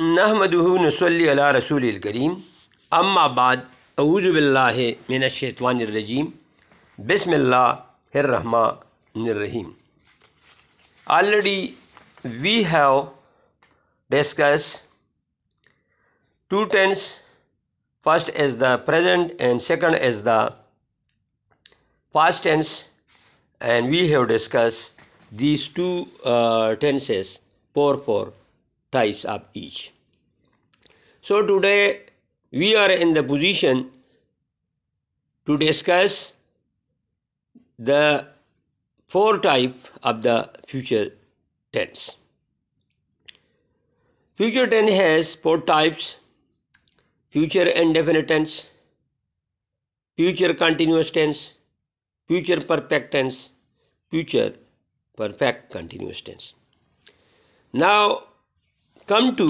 नहमदनसल्ला रसूल करीम अम्माबाद मिन अऊज़बिल्लाशवानरजीम बिसमीम already we have discuss two tense first as the present and second as the past tense and we have discussed these two tenses for four types of each. So today we are in the position to discuss the four types of the future tense. Future tense has four types future indefinite tense, future continuous tense, future perfect tense, future perfect continuous tense. Now come to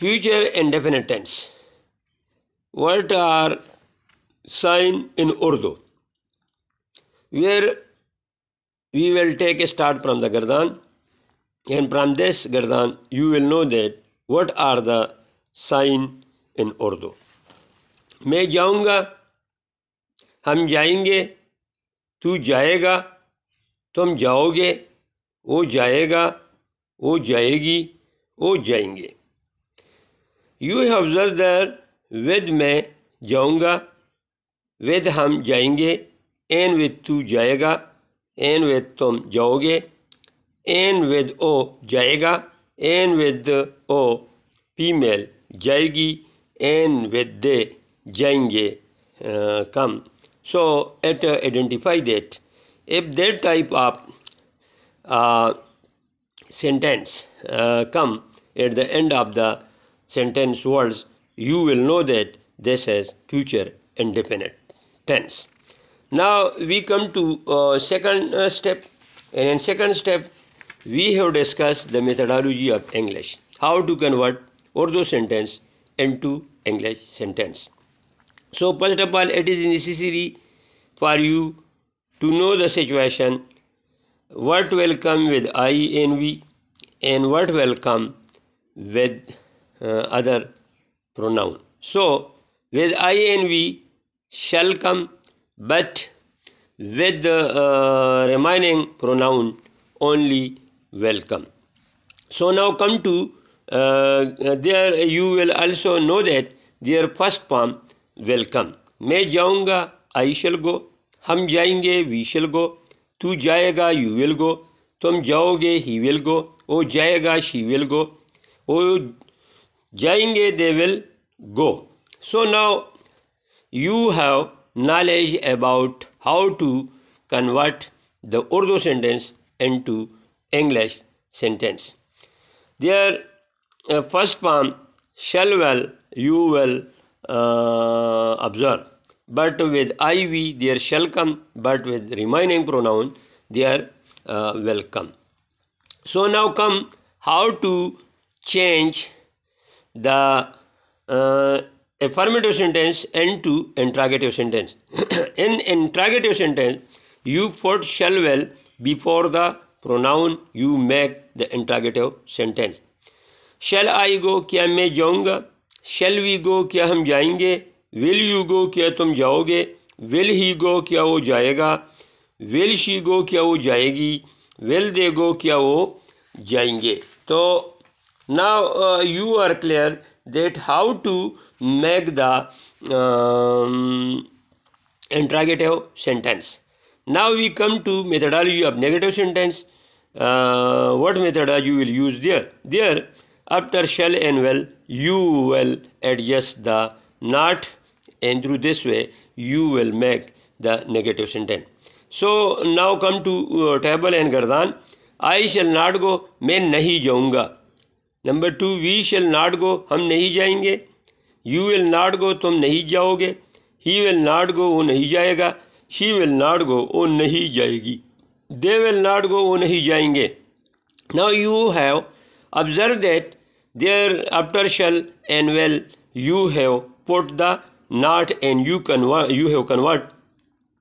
future indefinite tense what are sign in urdu where we will take a start from the gardan and from this gardan you will know that what are the sign in urdu main jaunga hum jayenge tu jayega tum jaoge wo jayega वो जाएगी वो जाएंगे you have their वेद मैं जाऊंगा वेद हम जाएंगे N वेद तू जाएगा एन वेद तुम जाओगे एन वेद ओ जाएगा एन वेद ओ फीमेल जाएगी एन वेद दे जाएंगे come so at identify that if that type of sentence uh, come at the end of the sentence words, you will know that this is future indefinite tense. Now we come to uh, second uh, step and in second step we have discussed the methodology of English. How to convert Urdu sentence into English sentence. So first of all it is necessary for you to know the situation what will come with INV and what will come with uh, other pronoun. So, with INV shall come, but with the uh, remaining pronoun only will come. So, now come to uh, there you will also know that their first form will come. मैं जाऊँगा I shall go. हम जाएंगे we shall go. तू जाएगा you will go तुम जाओगे he will go ओ जाएगा she will go ओ जाएंगे they will go so now you have knowledge about how to convert the Urdu sentence into English sentence. Their uh, first form shall well you will uh, observe but with IV are shall come, but with remaining pronoun they uh, welcome. So now come how to change the uh, affirmative sentence into interrogative sentence. In interrogative sentence, you put shall well before the pronoun you make the interrogative sentence. Shall I go? क्या मैं जाऊँगा? Shall we go? क्या हम जाएंगे? Will you go क्या तुम जाओगे will he गो क्या वो जाएगा विल शी गो क्या वो जाएगी विल दे गो क्या वो जाएंगे तो ना you are clear that how to make the interrogative sentence now we come to methodology of negative sentence what method you will use there there after shall and will you will adjust the not and through this way you will make the negative sentence. So now come to uh, table and gardan. I shall not go, मैं नहीं जाऊँगा number two we shall not go हम नहीं जाएंगे you will नाट गो तुम नहीं जाओगे ही will नाट गो वो नहीं जाएगा शी विल नाट गो वो नहीं जाएगी दे विल नाट गो वो नहीं जाएंगे now you have observe that there after shall and will you have put the not and you convert you have convert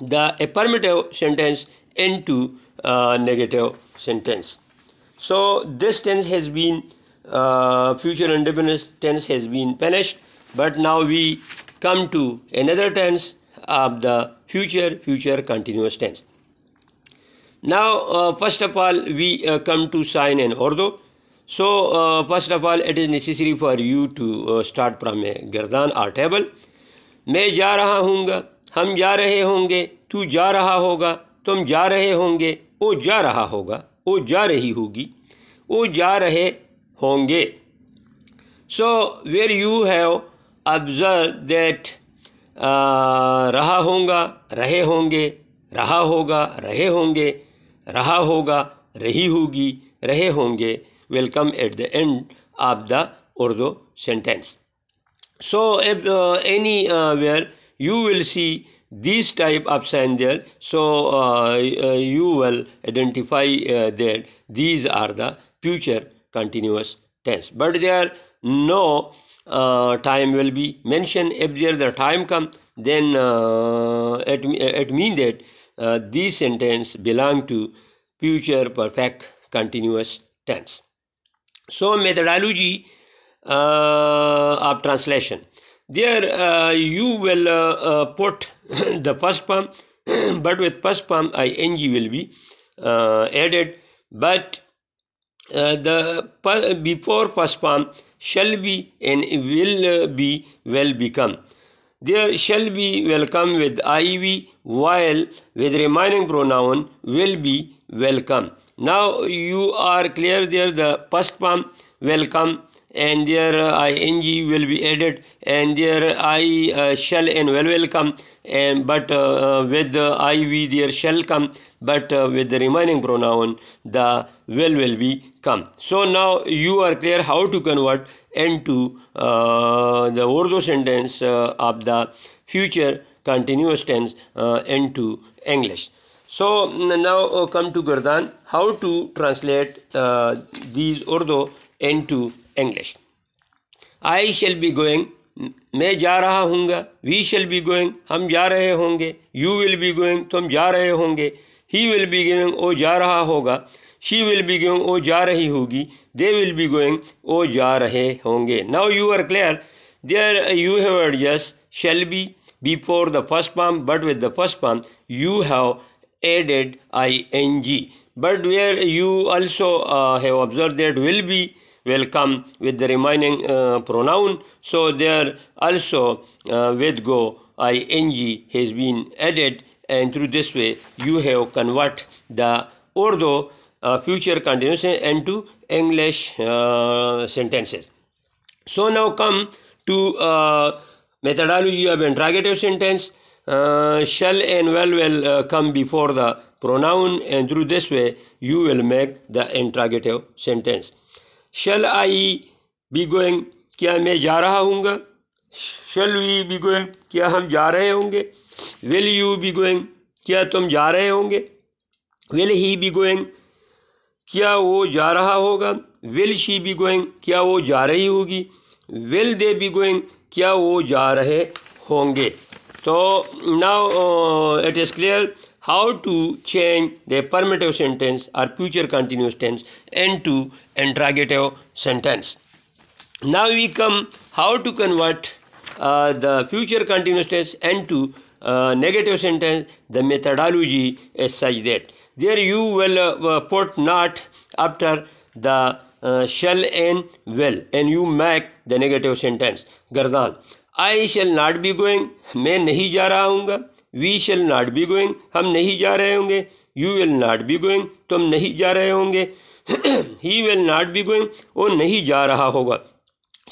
the affirmative sentence into a negative sentence so this tense has been uh, future indefinite tense has been finished. but now we come to another tense of the future future continuous tense now uh, first of all we uh, come to sign and ordo so uh, first of all it is necessary for you to uh, start from a gardan or table मैं जा रहा हूँगा हम जा रहे होंगे तू जा रहा होगा तुम जा रहे होंगे वो जा रहा होगा वो जा रही होगी वो जा रहे होंगे so where you have observe that रहा होगा रहे होंगे रहा होगा रहे होंगे रहा होगा रही होगी रहे होंगे will come at the end of the Urdu sentence so if uh, anywhere you will see these type of sign there so uh, uh, you will identify uh, that these are the future continuous tense but there no uh, time will be mentioned if there the time come then uh, it, it mean that uh, these sentence belong to future perfect continuous tense so methodology uh, of translation. There uh, you will uh, put the first form, but with first form ing will be added. But the before first form shall be and will be will become. There shall be will come with iv while with remaining pronoun will be welcome. Now you are clear there the first form will come and their ing will be added and their i uh, shall and will, will come and but uh, uh, with the iv there shall come but with the remaining pronoun the will will be come so now you are clear how to convert into the Urdu sentence of the future continuous tense uh, into English. So now uh, come to Gurdan, how to translate uh, these Urdu into English I shall be going मैं जा रहा हूँगा we shall be going हम जा रहे होंगे you will be going तुम जा रहे होंगे ही विल बी गोइंग वो जा रहा होगा शी विल बी गोइंग वो जा रही होगी दे विल बी गोइंग वो जा रहे होंगे now you are clear there you have adjust shall be before the first form but with the first form you have added I N G but where you also have observe that will be will come with the remaining uh, pronoun. So there also uh, go ing has been added and through this way you have convert the Urdu uh, future continuous into English uh, sentences. So now come to uh, methodology of interrogative sentence. Uh, shall and will will uh, come before the pronoun and through this way you will make the interrogative sentence. Shall I be going क्या मैं जा रहा हूँ शल we B going क्या हम जा रहे होंगे विल यू बी गोइंग क्या तुम जा रहे होंगे विल ही बी गोइंग क्या वो जा रहा होगा विल शी बी गोइंग क्या वो जा रही होगी विल दे बी गोइंग क्या वो जा रहे होंगे तो now it is clear how to change the permissive sentence or future continuous tense into interrogative sentence. Now we come how to convert uh, the future continuous tense into uh, negative sentence. The methodology is such that there you will uh, put not after the uh, shall and will and you make the negative sentence. गर्दान I shall not be going. मैं नहीं जा रहा हूँगा we shall not be going हम नहीं जा रहे होंगे you will not be going तो हम नहीं जा रहे होंगे he will not be going वो नहीं जा रहा होगा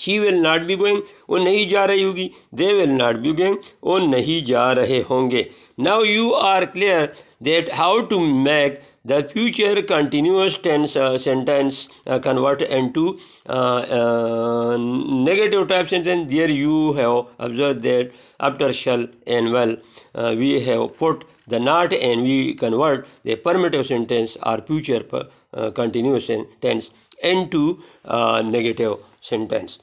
she will not be going वो नहीं जा रही होगी they will not be going वो नहीं जा रहे होंगे now you are clear that how to make the future continuous tense sentence convert and to negative type sentence there you have observe that after shall and will uh, we have put the not and we convert the permissive sentence or future per, uh, continuous tense into uh, negative sentence.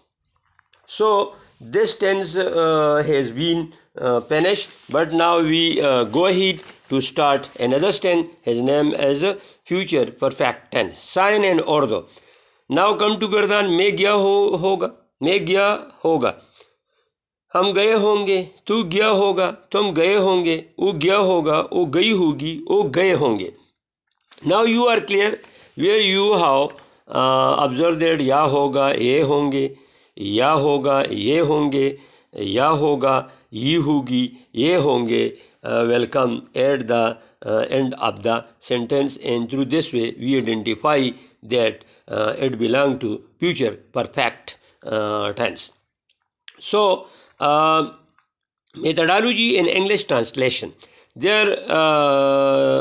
So this tense uh, has been uh, finished but now we uh, go ahead to start another tense his name as future perfect tense sign and ordo now come to gardan May gya ho hoga May gya hoga हम गए होंगे तू गया होगा तुम गए होंगे वो गया होगा वो गई होगी वो गए होंगे now you are clear where you how observe that या होगा ये होंगे या होगा ये होंगे या होगा ये होगी ये होंगे will come at the end of the sentence and through this way we identify that it belong to future perfect tense so so methodology in English translation. There uh,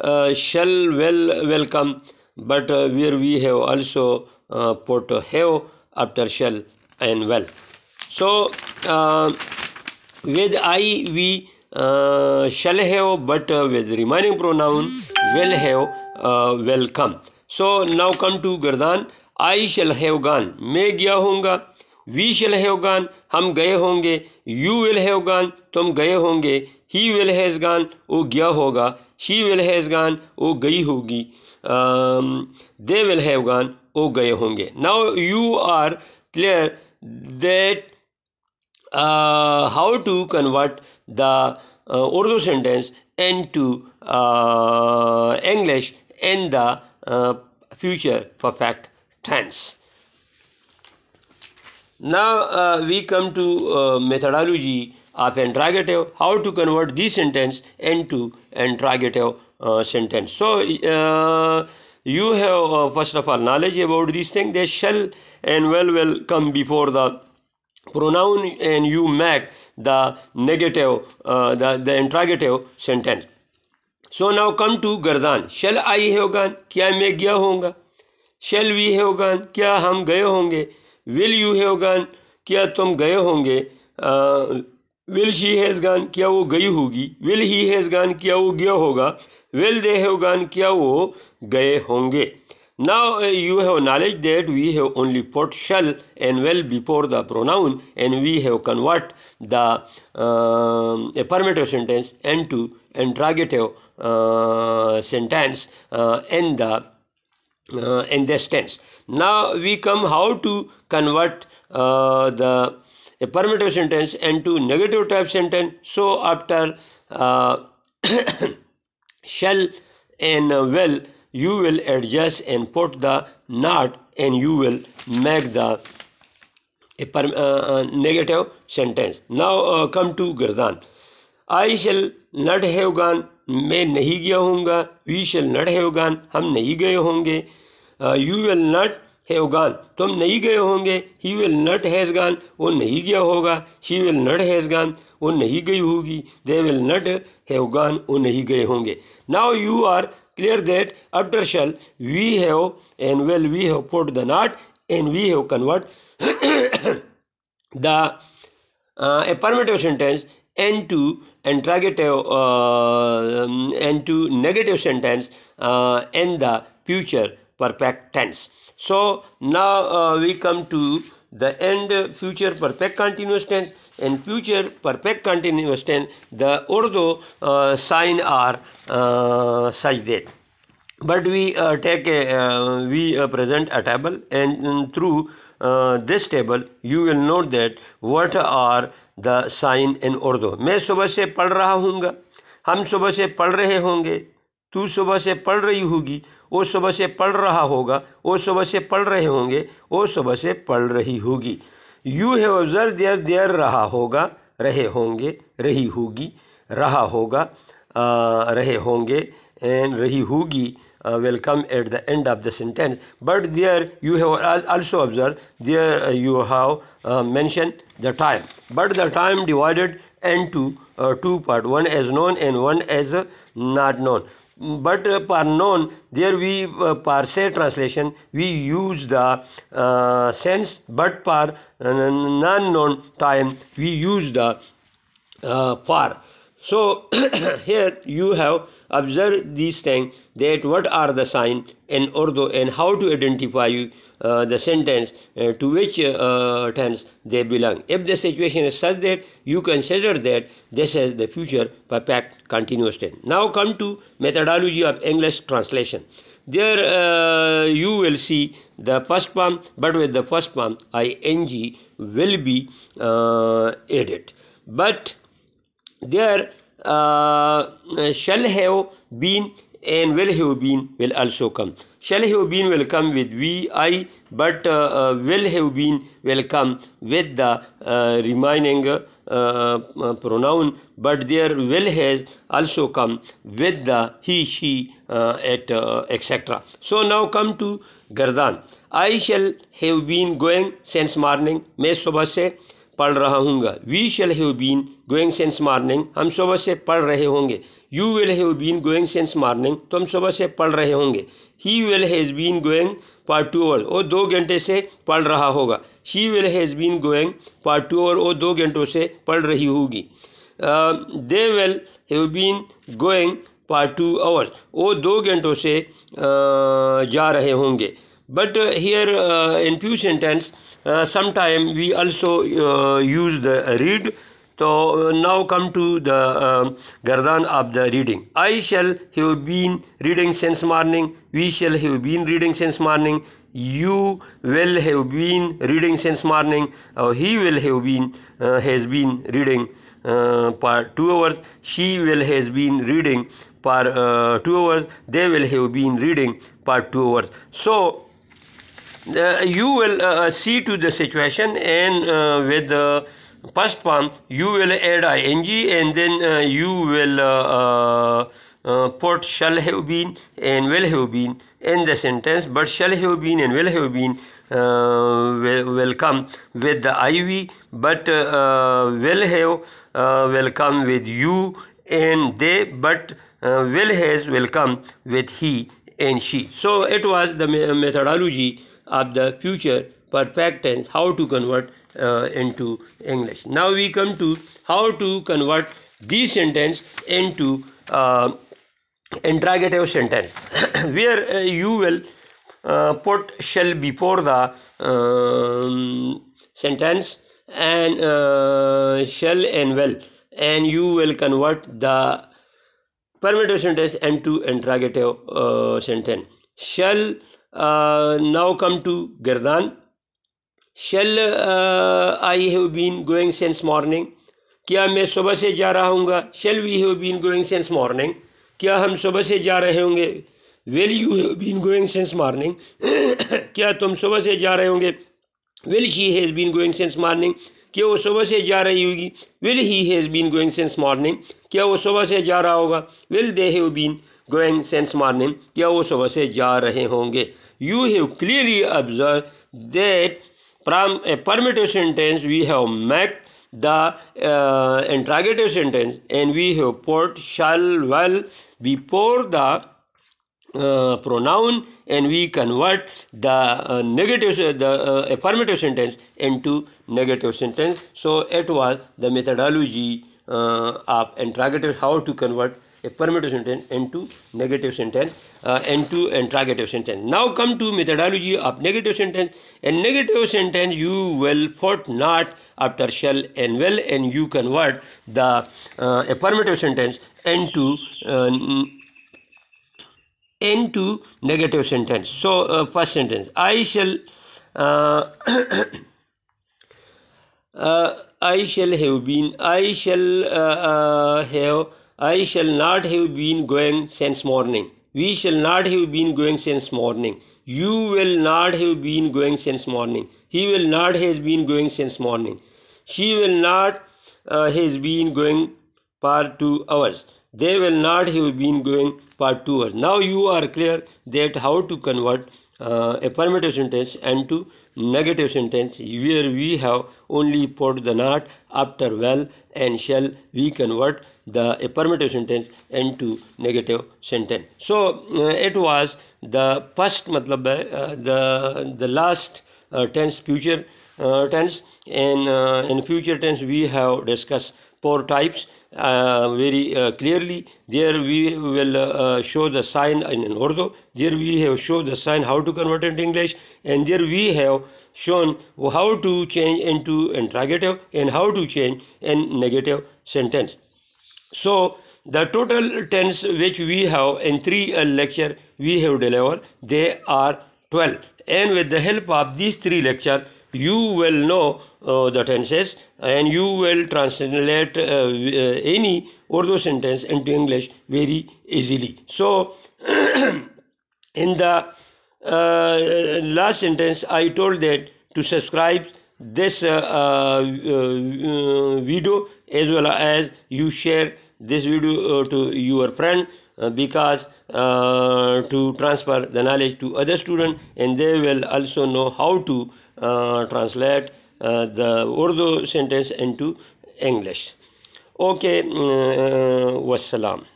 uh, shall well welcome, but uh, where we have also uh, put have after shall and well. So uh, with I we uh, shall have but uh, with remaining pronoun will have uh, welcome so now come to gardan i shall have gone मैं गया होऊंगा we shall have gone हम गए होंगे you will have गान तुम गए होंगे ही विल हैज़ गान वो गया होगा शी विल हैज़ गान वो गई होगी दे विल हैव गान वो गए होंगे now you are clear that how to convert the Urdu sentence and to English in the future perfect tense Now uh, we come to uh, methodology of interrogative, how to convert this sentence into interrogative uh, sentence. So uh, you have uh, first of all knowledge about this thing, they shall and well will come before the pronoun and you make the negative, uh, the, the interrogative sentence. So now come to gardan Shall I have gone? क्या मैं गया होगा Shall we have gone? क्या हम गए होंगे will you have गान क्या तुम गए होंगे विल शी हैज़ गान क्या वो गई होगी विल ही हैज़ गन क्या वो गया होगा विल दे हैव गान क्या वो गए होंगे now you have knowledge that we have only put shall and will before the pronoun and we have convert the affirmative sentence and to interrogative sentence in the uh, in this tense. Now we come how to convert uh, the affirmative sentence into negative type sentence. So after uh, shall and will, you will adjust and put the not and you will make the a uh, uh, negative sentence. Now uh, come to Gardan. I shall not have gone मैं नहीं गया होऊंगा we shall नट उगान हम नहीं गए होंगे you will not उगान तुम नहीं गए होंगे ही विल नट हैज़ गान वो नहीं गया होगा शी विल नट हैज़ गान वो नहीं गई होगी दे विल नट उगान वो नहीं गए होंगे now you are clear that after shall we have and will we have put the not and we have convert the a affirmative sentence n to interrogative uh, n negative sentence uh, in the future perfect tense so now uh, we come to the end future perfect continuous tense in future perfect continuous tense the Urdu uh, sign are uh, such that but we uh, take a, uh, we uh, present a table and, and uh, through uh, this table you will note that what are the sign in Urdu मैं सुबह से पढ़ रहा हूँगा हम सुबह से पढ़ रहे होंगे तू सुबह से पढ़ रही होगी वो सुबह से पढ़ रहा होगा वो सुबह से पढ़ रहे होंगे वो सुबह से पढ़ रही होगी you have observe there there रहा होगा रहे होंगे रही होगी रहा होगा आ, रहे होंगे एंड रही होगी uh, will come at the end of the sentence but there you have also observed there uh, you have uh, mentioned the time but the time divided into uh, two part one as known and one as not known but uh, per known there we uh, per se translation we use the uh, sense but per uh, non known time we use the uh, so here you have observe these things that what are the sign in Urdu and how to identify uh, the sentence uh, to which uh, tense they belong. If the situation is such that you consider that this is the future perfect continuous tense. Now come to methodology of English translation. There uh, you will see the first one, but with the first one, ing will be uh, added. But there shall have been and will have been will also come. Shall have been will come with VI, but uh, uh, will have been will come with the uh, remaining uh, uh, pronoun, but there will has also come with the he, she, uh, at uh, etc. So now come to Gardan. I shall have been going since morning. मैं सुबह से पढ़ रहा हूँ we shall have been going since morning हम सुबह से पढ़ रहे होंगे you will have been going since morning तो हम सुबह से पढ़ रहे होंगे he will has been going for two hour वो दो घंटे से पढ़ रहा होगा she will has been going for two hour वो दो घंटों से पढ़ रही होगी they will have been going for two hours वो दो घंटों से uh, जा रहे होंगे but here in few sentence Uh, sometime we also uh, use the read so uh, now come to the uh, um, gardan of the reading i shall have been reading since morning we shall have been reading since morning you will have been reading since morning or uh, he will have been uh, has been reading for 2 hours she will has been reading for 2 hours they will have been reading for 2 hours so uh, you will uh, uh, see to the situation and with the first one you will add ing and then you will uh, put shall have been and will have been in the sentence but shall have been and will have been uh, will, will come with the iv but uh, will have uh, will come with you and they but uh, will has will come with he and she so it was the methodology of the future perfect tense how to convert uh, into English. Now we come to how to convert this sentence into uh, interrogative sentence where uh, you will uh, put shall before the um, sentence and uh, shall and will and you will convert the permissive sentence into interrogative uh, sentence shall now come to गिरदान shall I have been going since morning क्या मैं सुबह से जा रहा हूँ shall we have been going since morning क्या हम सुबह से जा रहे होंगे will you have been going since morning क्या तुम सुबह से जा रहे होंगे will she has been going since morning क्या वो सुबह से जा रही होगी will he has been going since morning क्या वो सुबह से जा रहा होगा will they have been going since morning क्या वो सुबह से जा रहे होंगे you have clearly observed that from a permissive sentence we have made the uh, interrogative sentence and we have put shall well before the uh, pronoun and we convert the uh, negative uh, the uh, affirmative sentence into negative sentence so it was the methodology uh, of interrogative how to convert a permittive sentence into two negative sentence uh, and two interrogative sentence now come to methodology of negative sentence a negative sentence you will fought not after shall and will and you convert the uh, a permittive sentence into uh, into negative sentence so uh, first sentence i shall uh, uh i shall have been i shall uh, uh, have I shall not have been going since morning. We shall not have been going since morning. You will not have been going since morning. He will not has been going since morning. She will not uh, has been going for two hours. They will not have been going for two hours. Now you are clear that how to convert uh, affirmative sentence and to negative sentence where we have only put the not after well and shall we convert the affirmative sentence into negative sentence so uh, it was the first matlab uh, the the last uh, tense future uh, tense and uh, in future tense we have discussed four types uh, very uh, clearly there we will uh, show the sign in, in Urdu there we have shown the sign how to convert into English and there we have shown how to change into interrogative and how to change in negative sentence so the total tense which we have in three uh, lecture we have delivered they are 12 and with the help of these three lecture you will know uh, the tenses and you will translate uh, uh any Urdu sentence into English very easily. So, in the uh, last sentence, I told that to subscribe this uh, video as well as you share this video to your friend. Uh, because uh, to transfer the knowledge to other students and they will also know how to translate the Urdu sentence into English. Okay, mm, uh, wassalam.